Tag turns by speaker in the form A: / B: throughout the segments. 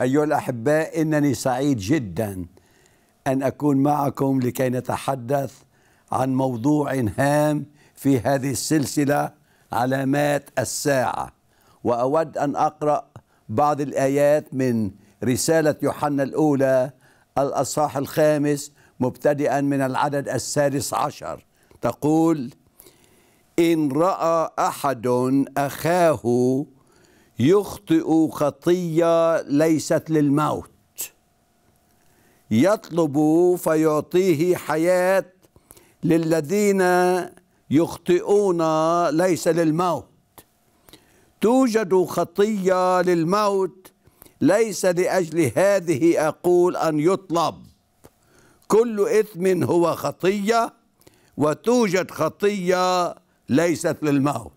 A: أيها الأحباء إنني سعيد جدا أن أكون معكم لكي نتحدث عن موضوع هام في هذه السلسلة علامات الساعة وأود أن أقرأ بعض الآيات من رسالة يوحنا الأولى الأصحاح الخامس مبتدئا من العدد السادس عشر تقول إن رأى أحد أخاه يخطئ خطية ليست للموت يطلب فيعطيه حياة للذين يخطئون ليس للموت توجد خطية للموت ليس لأجل هذه أقول أن يطلب كل إثم هو خطية وتوجد خطية ليست للموت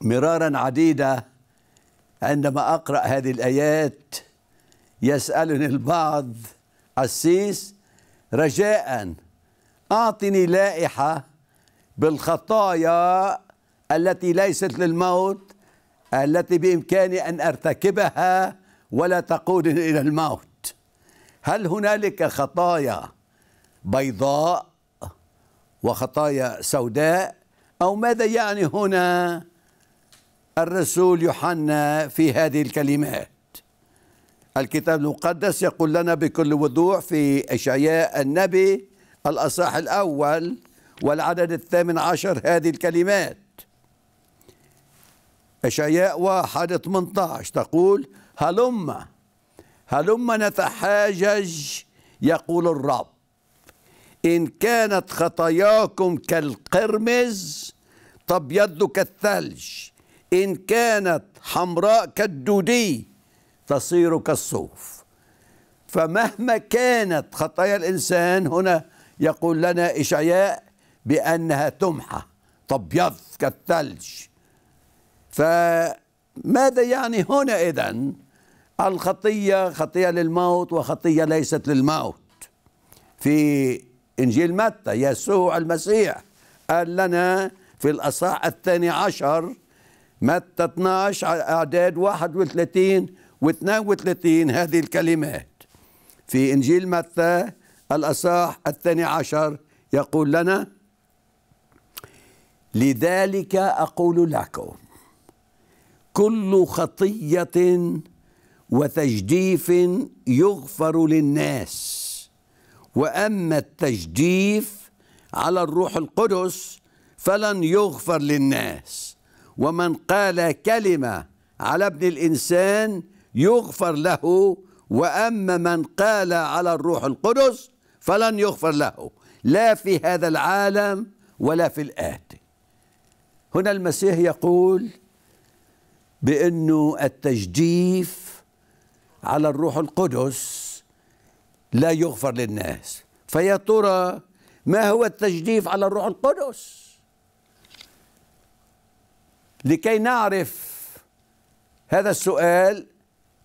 A: مرارا عديده عندما اقرا هذه الايات يسالني البعض قسيس رجاء اعطني لائحه بالخطايا التي ليست للموت التي بامكاني ان ارتكبها ولا تقودني الى الموت هل هنالك خطايا بيضاء وخطايا سوداء او ماذا يعني هنا الرسول يوحنا في هذه الكلمات الكتاب المقدس يقول لنا بكل وضوح في إشعياء النبي الأصح الأول والعدد الثامن عشر هذه الكلمات إشعياء واحد 18 تقول هلم هلم نتحاجج يقول الرب إن كانت خطاياكم كالقرمز تبيض كالثلج إن كانت حمراء كالدودي تصير كالصوف فمهما كانت خطايا الإنسان هنا يقول لنا إشعياء بأنها تمحى تبيض كالثلج فماذا يعني هنا إذن الخطية خطية للموت وخطية ليست للموت في إنجيل متى يسوع المسيح قال لنا في الأصحاح الثاني عشر متى 12 أعداد 31 و 32 هذه الكلمات في إنجيل متى الأصح الثاني عشر يقول لنا لذلك أقول لكم كل خطية وتجديف يغفر للناس واما التجديف على الروح القدس فلن يغفر للناس ومن قال كلمة على ابن الإنسان يغفر له وأما من قال على الروح القدس فلن يغفر له لا في هذا العالم ولا في الآتي هنا المسيح يقول بأنه التجديف على الروح القدس لا يغفر للناس فيا ترى ما هو التجديف على الروح القدس لكي نعرف هذا السؤال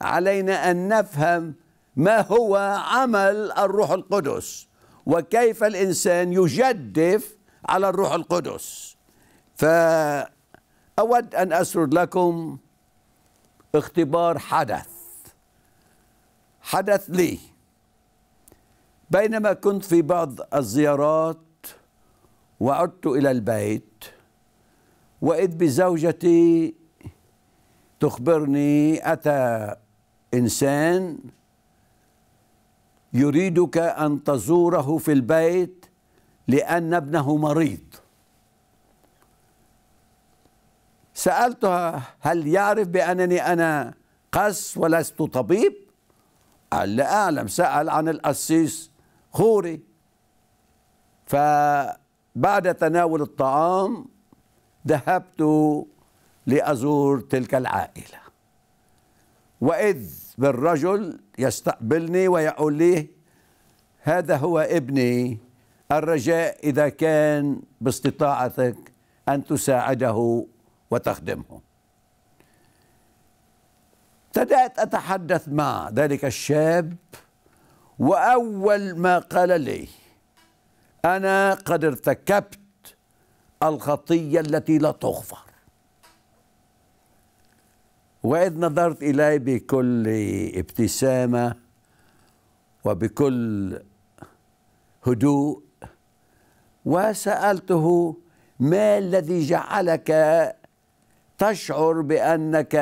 A: علينا ان نفهم ما هو عمل الروح القدس وكيف الانسان يجدف على الروح القدس فاود ان اسرد لكم اختبار حدث حدث لي بينما كنت في بعض الزيارات وعدت الى البيت وإذ بزوجتي تخبرني أتى إنسان يريدك أن تزوره في البيت لأن ابنه مريض سألتها هل يعرف بأنني أنا قس ولست طبيب قال لا أعلم سأل عن الأسيس خوري فبعد تناول الطعام ذهبت لأزور تلك العائلة وإذ بالرجل يستقبلني ويقول لي هذا هو ابني الرجاء إذا كان باستطاعتك أن تساعده وتخدمه ابتدأت أتحدث مع ذلك الشاب وأول ما قال لي أنا قد ارتكبت الخطية التي لا تغفر وإذ نظرت إليه بكل ابتسامة وبكل هدوء وسألته ما الذي جعلك تشعر بأنك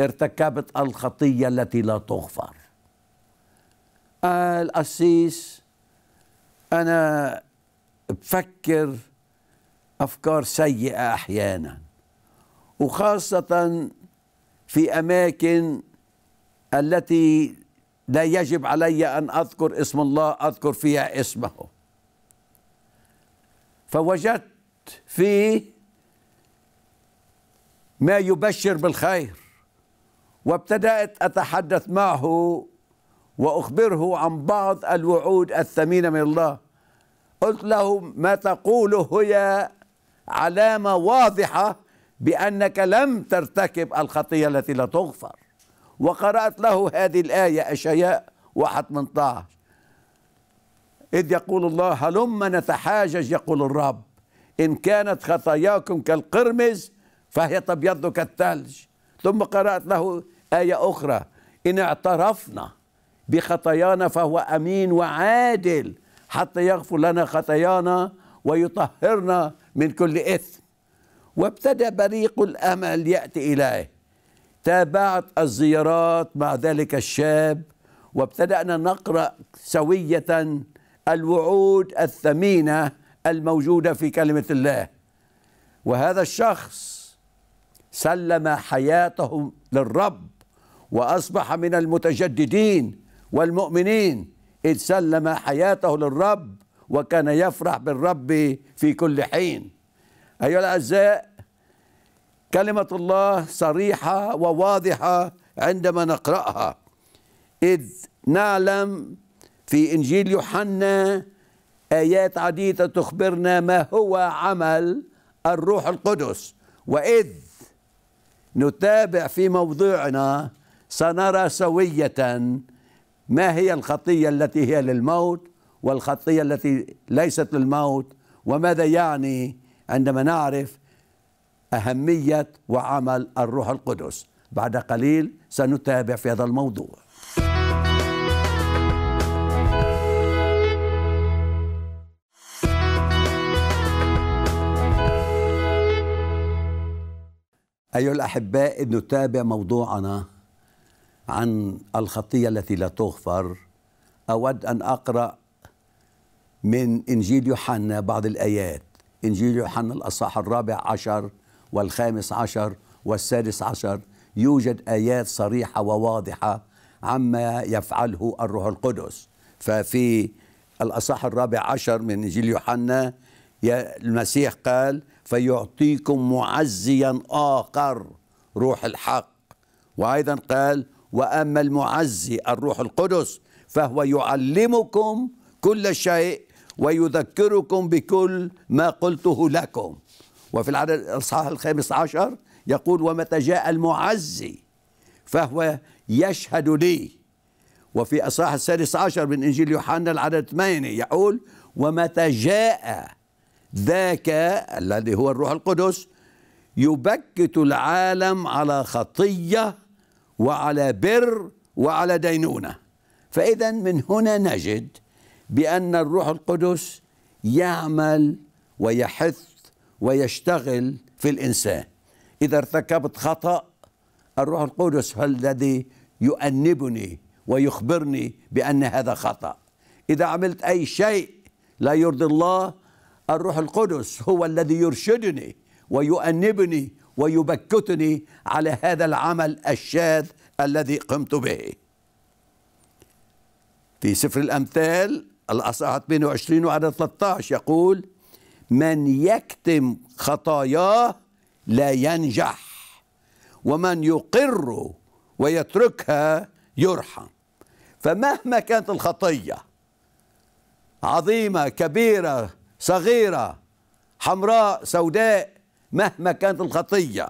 A: ارتكبت الخطية التي لا تغفر قال قسيس أنا بفكر افكار سيئه احيانا وخاصه في اماكن التي لا يجب علي ان اذكر اسم الله اذكر فيها اسمه فوجدت فيه ما يبشر بالخير وابتدات اتحدث معه واخبره عن بعض الوعود الثمينه من الله قلت له ما تقوله هي علامة واضحة بأنك لم ترتكب الخطية التي لا تغفر وقرأت له هذه الآية أشياء واحد من طاعش إذ يقول الله هلما نتحاجج يقول الرب إن كانت خطاياكم كالقرمز فهي تبيض كالثلج ثم قرأت له آية أخرى إن اعترفنا بخطايانا فهو أمين وعادل حتى يغفر لنا خطايانا ويطهرنا من كل إثم وابتدى بريق الأمل يأتي إليه تابعت الزيارات مع ذلك الشاب وابتدأنا نقرأ سوية الوعود الثمينة الموجودة في كلمة الله وهذا الشخص سلم حياته للرب وأصبح من المتجددين والمؤمنين إذ سلم حياته للرب وكان يفرح بالرب في كل حين أيها الأعزاء كلمة الله صريحة وواضحة عندما نقرأها إذ نعلم في إنجيل يوحنا آيات عديدة تخبرنا ما هو عمل الروح القدس وإذ نتابع في موضوعنا سنرى سوية ما هي الخطية التي هي للموت والخطية التي ليست للموت وماذا يعني عندما نعرف أهمية وعمل الروح القدس بعد قليل سنتابع في هذا الموضوع أيها الأحباء نتابع موضوعنا عن الخطية التي لا تغفر أود أن أقرأ من إنجيل يوحنا بعض الآيات إنجيل يوحنا الأصحاح الرابع عشر والخامس عشر والسادس عشر يوجد آيات صريحة وواضحة عما يفعله الروح القدس ففي الأصحاح الرابع عشر من إنجيل يوحنا المسيح قال فيعطيكم معزيا آخر روح الحق وأيضا قال وأما المعزي الروح القدس فهو يعلمكم كل شيء ويذكركم بكل ما قلته لكم وفي العدد الإصحاح الخامس عشر يقول ومتى جاء المعزي فهو يشهد لي وفي أصحاح السادس عشر من إنجيل يوحنا العدد ثمانيه يقول ومتى جاء ذاك الذي هو الروح القدس يبكت العالم على خطية وعلى بر وعلى دينونة فإذا من هنا نجد بأن الروح القدس يعمل ويحث ويشتغل في الإنسان إذا ارتكبت خطأ الروح القدس هو الذي يؤنبني ويخبرني بأن هذا خطأ إذا عملت أي شيء لا يرضي الله الروح القدس هو الذي يرشدني ويؤنبني ويبكتني على هذا العمل الشاذ الذي قمت به في سفر الأمثال الأصحاح 22 وعدد 13 يقول من يكتم خطاياه لا ينجح ومن يقر ويتركها يرحم فمهما كانت الخطية عظيمة كبيرة صغيرة حمراء سوداء مهما كانت الخطية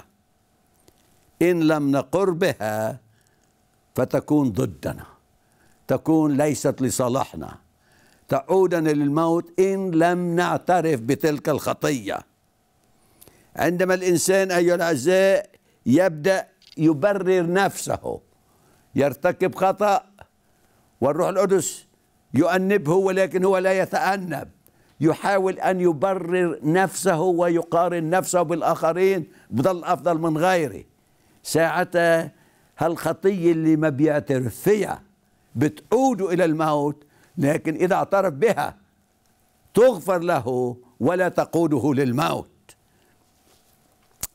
A: إن لم نقر بها فتكون ضدنا تكون ليست لصالحنا تعودنا للموت إن لم نعترف بتلك الخطية عندما الإنسان أيها الأعزاء يبدأ يبرر نفسه يرتكب خطأ والروح القدس يؤنبه ولكن هو لا يتأنب يحاول أن يبرر نفسه ويقارن نفسه بالآخرين بضل أفضل من غيره ساعتها هالخطية اللي ما بيعترف فيها بتقوده إلى الموت لكن إذا اعترف بها تغفر له ولا تقوده للموت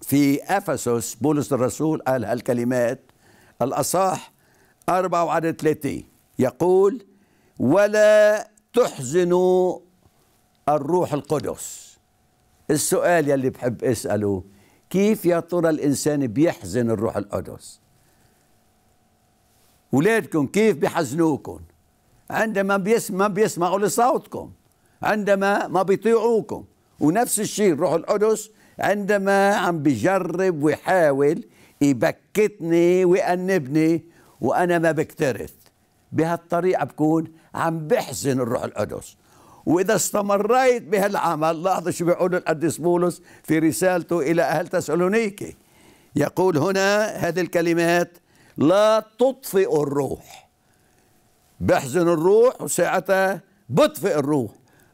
A: في أفسس بولس الرسول قال هالكلمات الأصح 4 وعدد 30 يقول ولا تحزنوا الروح القدس السؤال يلي بحب اسأله كيف يا ترى الإنسان بيحزن الروح القدس ولادكم كيف بيحزنوكم عندما بيسمع بيسمعوا لصوتكم عندما ما بيطيعوكم ونفس الشيء الروح القدس عندما عم بجرب ويحاول يبكتني ويأنبني وأنا ما بكترث بهالطريقة بكون عم بحزن الروح القدس وإذا استمريت بهالعمل لاحظوا شو بيقول القديس بولس في رسالته إلى أهل تسالونيكي يقول هنا هذه الكلمات لا تطفئ الروح بحزن الروح وساعتها بطفئ الروح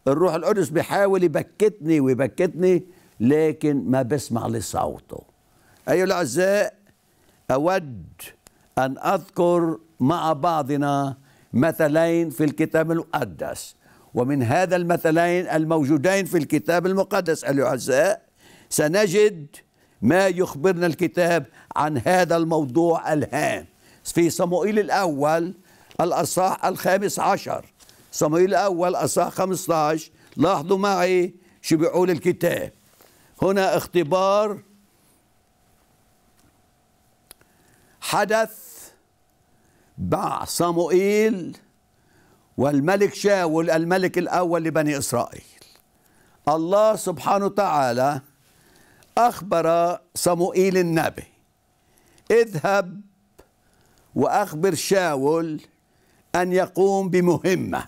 A: الروح القدس بيحاول يبكتني ويبكتني لكن ما بسمع لصوته أيها الأعزاء أود أن أذكر مع بعضنا مثلين في الكتاب المقدس ومن هذا المثلين الموجودين في الكتاب المقدس أيها الأعزاء سنجد ما يخبرنا الكتاب عن هذا الموضوع الهام في صموئيل الأول الأصح الخامس عشر صموئيل الأول أصح 15 لاحظوا معي شو بيقول الكتاب هنا اختبار حدث مع صموئيل والملك شاول الملك الأول لبني إسرائيل الله سبحانه وتعالى أخبر صموئيل النبي اذهب وأخبر شاول أن يقوم بمهمة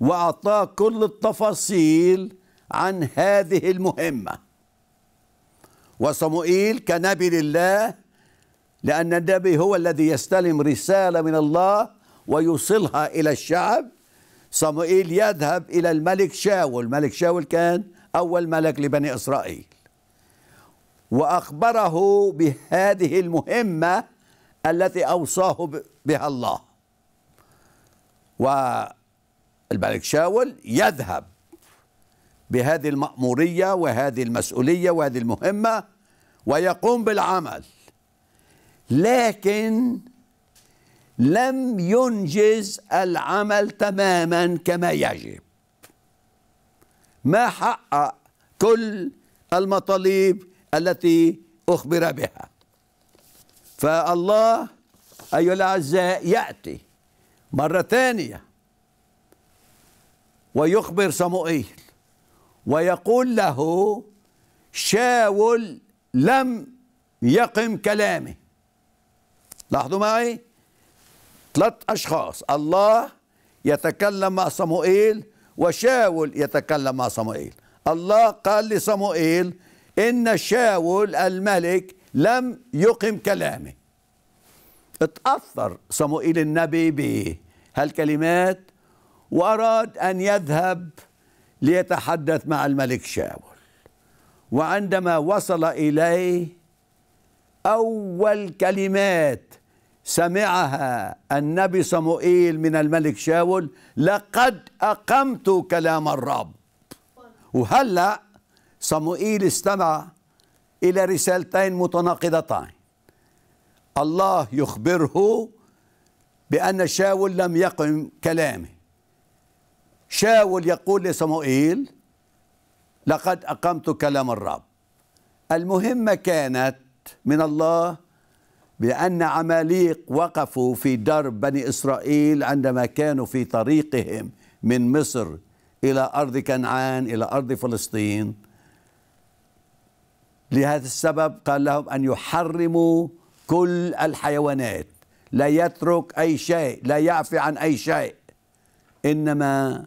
A: وأعطاه كل التفاصيل عن هذه المهمة وصموئيل كنبي لله لأن النبي هو الذي يستلم رسالة من الله ويوصلها إلى الشعب صموئيل يذهب إلى الملك شاول الملك شاول كان أول ملك لبني إسرائيل وأخبره بهذه المهمة التي أوصاه بها الله والملك شاول يذهب بهذه المأمورية وهذه المسؤولية وهذه المهمة ويقوم بالعمل لكن لم ينجز العمل تماما كما يجب ما حقق كل المطالب التي أخبر بها فالله أيها الأعزاء يأتي مرة ثانية ويخبر صموئيل ويقول له شاول لم يقم كلامه لاحظوا معي ثلاث أشخاص الله يتكلم مع صموئيل وشاول يتكلم مع صموئيل الله قال لصموئيل إن شاول الملك لم يقم كلامه تأثر صموئيل النبي بهالكلمات وأراد أن يذهب ليتحدث مع الملك شاول وعندما وصل إليه أول كلمات سمعها النبي صموئيل من الملك شاول لقد أقمت كلام الرب وهلأ صموئيل استمع إلى رسالتين متناقضتين الله يخبره بأن شاول لم يقم كلامه شاول يقول لصموئيل لقد أقمت كلام الرب المهمة كانت من الله بأن عماليق وقفوا في درب بني إسرائيل عندما كانوا في طريقهم من مصر إلى أرض كنعان إلى أرض فلسطين لهذا السبب قال لهم أن يحرموا كل الحيوانات لا يترك أي شيء لا يعفي عن أي شيء إنما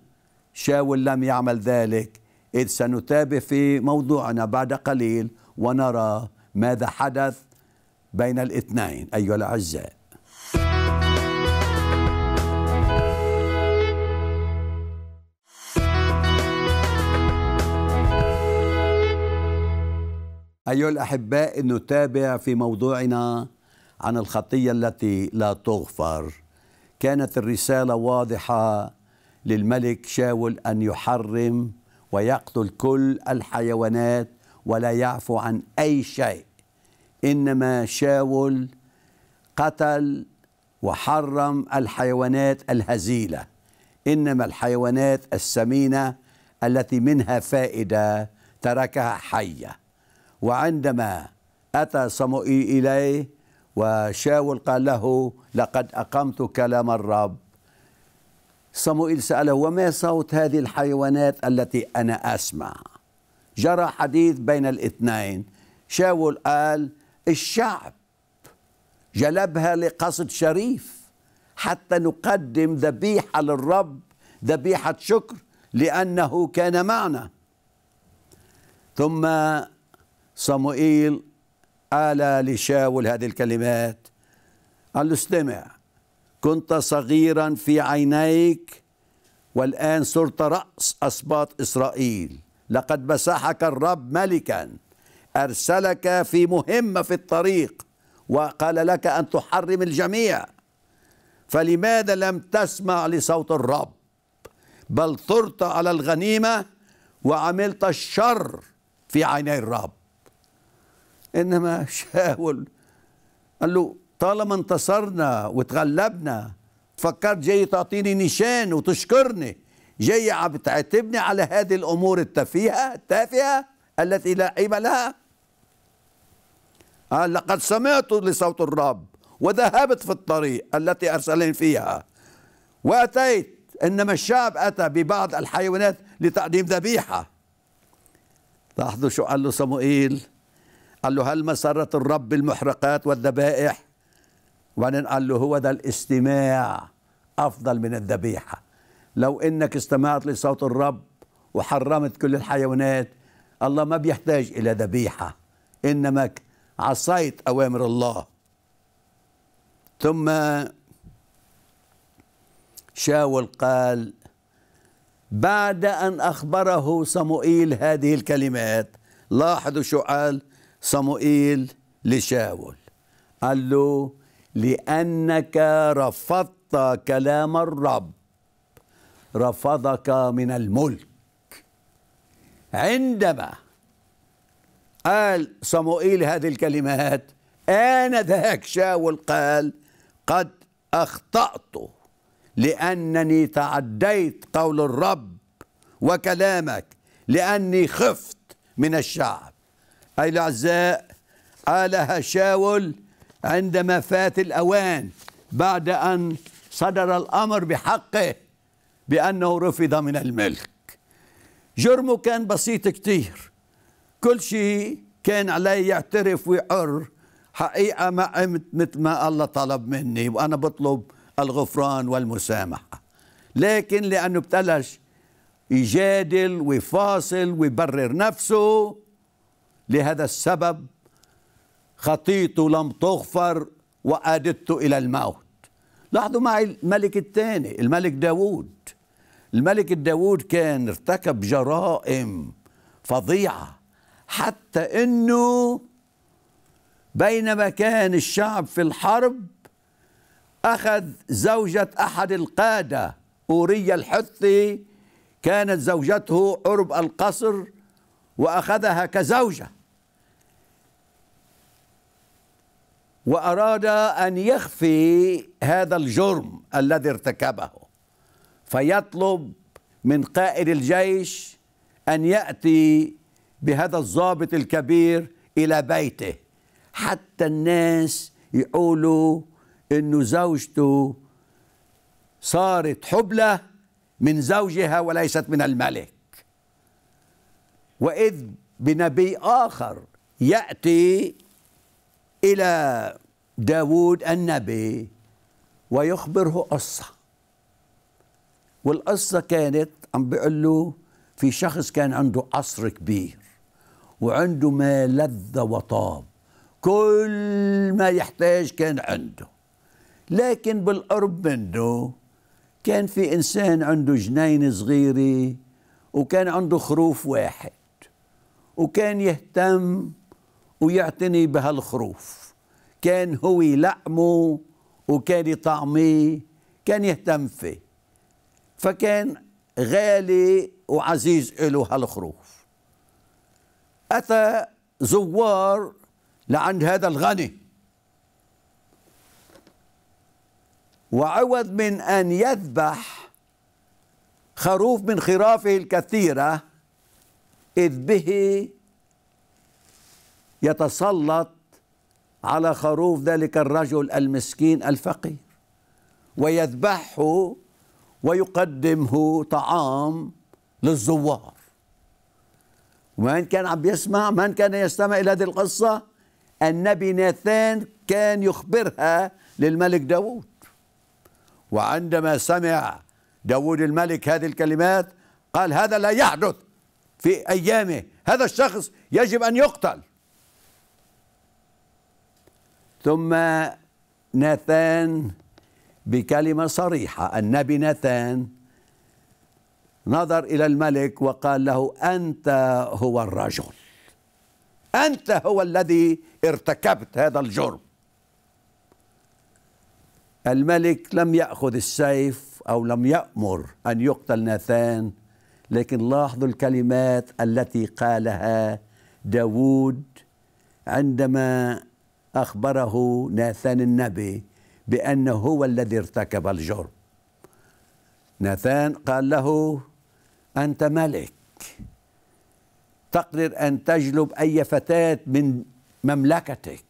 A: شاول لم يعمل ذلك إذ سنتابع في موضوعنا بعد قليل ونرى ماذا حدث بين الاثنين أيها الأعزاء أيها الأحباء نتابع في موضوعنا عن الخطية التي لا تغفر كانت الرسالة واضحة للملك شاول أن يحرم ويقتل كل الحيوانات ولا يعفو عن أي شيء إنما شاول قتل وحرم الحيوانات الهزيلة إنما الحيوانات السمينة التي منها فائدة تركها حيه وعندما أتى صموئيل إليه وشاول قال له لقد أقمت كلام الرب صموئيل سأله وما صوت هذه الحيوانات التي أنا أسمع جرى حديث بين الاثنين شاول قال الشعب جلبها لقصد شريف حتى نقدم ذبيحة للرب ذبيحة شكر لأنه كان معنا ثم صموئيل قال لشاول هذه الكلمات قال له استمع كنت صغيرا في عينيك والآن صرت رأس أسباط إسرائيل لقد مسحك الرب ملكا أرسلك في مهمة في الطريق وقال لك أن تحرم الجميع فلماذا لم تسمع لصوت الرب بل ثرت على الغنيمة وعملت الشر في عيني الرب انما شاول قال له طالما انتصرنا وتغلبنا فكرت جاي تعطيني نشان وتشكرني جاي عم تعاتبني على هذه الامور التافهه التافهه التي لا قيمه لها قال لقد سمعت لصوت الرب وذهبت في الطريق التي ارسلني فيها واتيت انما الشعب اتى ببعض الحيوانات لتقديم ذبيحه لاحظوا شو قال له صموئيل قال له هل مسرة الرب المحرقات والذبائح وبعدين قال له هو ده الاستماع أفضل من الذبيحة لو إنك استمعت لصوت الرب وحرمت كل الحيوانات الله ما بيحتاج إلى ذبيحة إنما عصيت أوامر الله ثم شاول قال بعد أن أخبره صموئيل هذه الكلمات لاحظوا شو قال صموئيل لشاول قال له لأنك رفضت كلام الرب رفضك من الملك عندما قال صموئيل هذه الكلمات آنذاك شاول قال قد أخطأت لأنني تعديت قول الرب وكلامك لأني خفت من الشعب أي الأعزاء قالها شاول عندما فات الأوان بعد أن صدر الأمر بحقه بأنه رفض من الملك جرمه كان بسيط كتير كل شيء كان عليه يعترف ويحر حقيقة ما قمت مثل ما الله طلب مني وأنا بطلب الغفران والمسامحة لكن لأنه ابتلش يجادل ويفاصل ويبرر نفسه لهذا السبب خطيت لم تغفر وأددت إلى الموت لاحظوا معي الملك الثاني الملك داود الملك داود كان ارتكب جرائم فظيعة حتى أنه بينما كان الشعب في الحرب أخذ زوجة أحد القادة أوريا الحثي كانت زوجته عرب القصر وأخذها كزوجة وأراد أن يخفي هذا الجرم الذي ارتكبه فيطلب من قائد الجيش أن يأتي بهذا الضابط الكبير إلى بيته حتى الناس يقولوا إنه زوجته صارت حبلة من زوجها وليست من الملك وإذ بنبي آخر يأتي إلى داود النبي ويخبره قصة والقصة كانت عم بيقول له في شخص كان عنده قصر كبير وعنده ما لذ وطاب كل ما يحتاج كان عنده لكن بالقرب منه كان في إنسان عنده جنينة صغيرة وكان عنده خروف واحد وكان يهتم ويعتني بهالخروف كان هو يلعمه وكان يطعميه كان يهتم فيه فكان غالي وعزيز له هالخروف أتى زوار لعند هذا الغني وعوض من أن يذبح خروف من خرافه الكثيرة إذ به يتسلط على خروف ذلك الرجل المسكين الفقير ويذبحه ويقدمه طعام للزوار ومن كان عم يسمع من كان يستمع إلى هذه القصة النبي ناثان كان يخبرها للملك داود وعندما سمع داود الملك هذه الكلمات قال هذا لا يحدث في أيامه هذا الشخص يجب أن يقتل ثم ناثان بكلمه صريحه النبي ناثان نظر الى الملك وقال له انت هو الرجل انت هو الذي ارتكبت هذا الجرم الملك لم ياخذ السيف او لم يامر ان يقتل ناثان لكن لاحظوا الكلمات التي قالها داوود عندما أخبره ناثان النبي بأنه هو الذي ارتكب الجرم ناثان قال له أنت ملك تقدر أن تجلب أي فتاة من مملكتك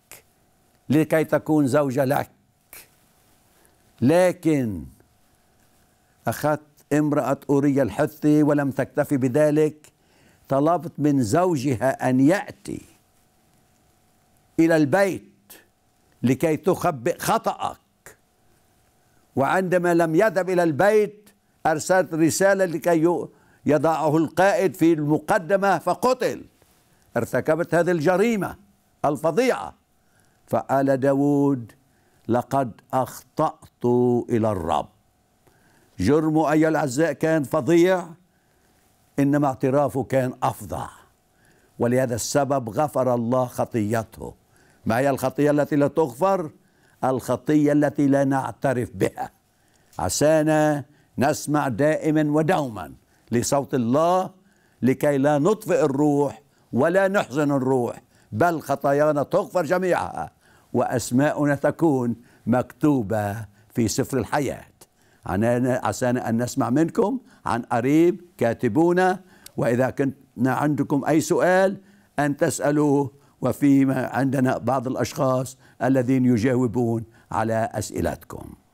A: لكي تكون زوجة لك لكن أخذت امرأة أوريا الحثي ولم تكتفي بذلك طلبت من زوجها أن يأتي إلى البيت لكي تخبئ خطأك وعندما لم يذهب إلى البيت أرسلت رسالة لكي يضعه القائد في المقدمة فقتل ارتكبت هذه الجريمة الفظيعة فقال داود لقد أخطأت إلى الرب جرمه أيها الأعزاء كان فظيع إنما اعترافه كان أفظع ولهذا السبب غفر الله خطيته ما هي الخطية التي لا تغفر الخطية التي لا نعترف بها عسانا نسمع دائما ودوما لصوت الله لكي لا نطفئ الروح ولا نحزن الروح بل خطايانا تغفر جميعها وأسماؤنا تكون مكتوبة في سفر الحياة عسانا أن نسمع منكم عن قريب كاتبونا وإذا كنت عندكم أي سؤال أن تسألوه وفي عندنا بعض الأشخاص الذين يجاوبون على أسئلتكم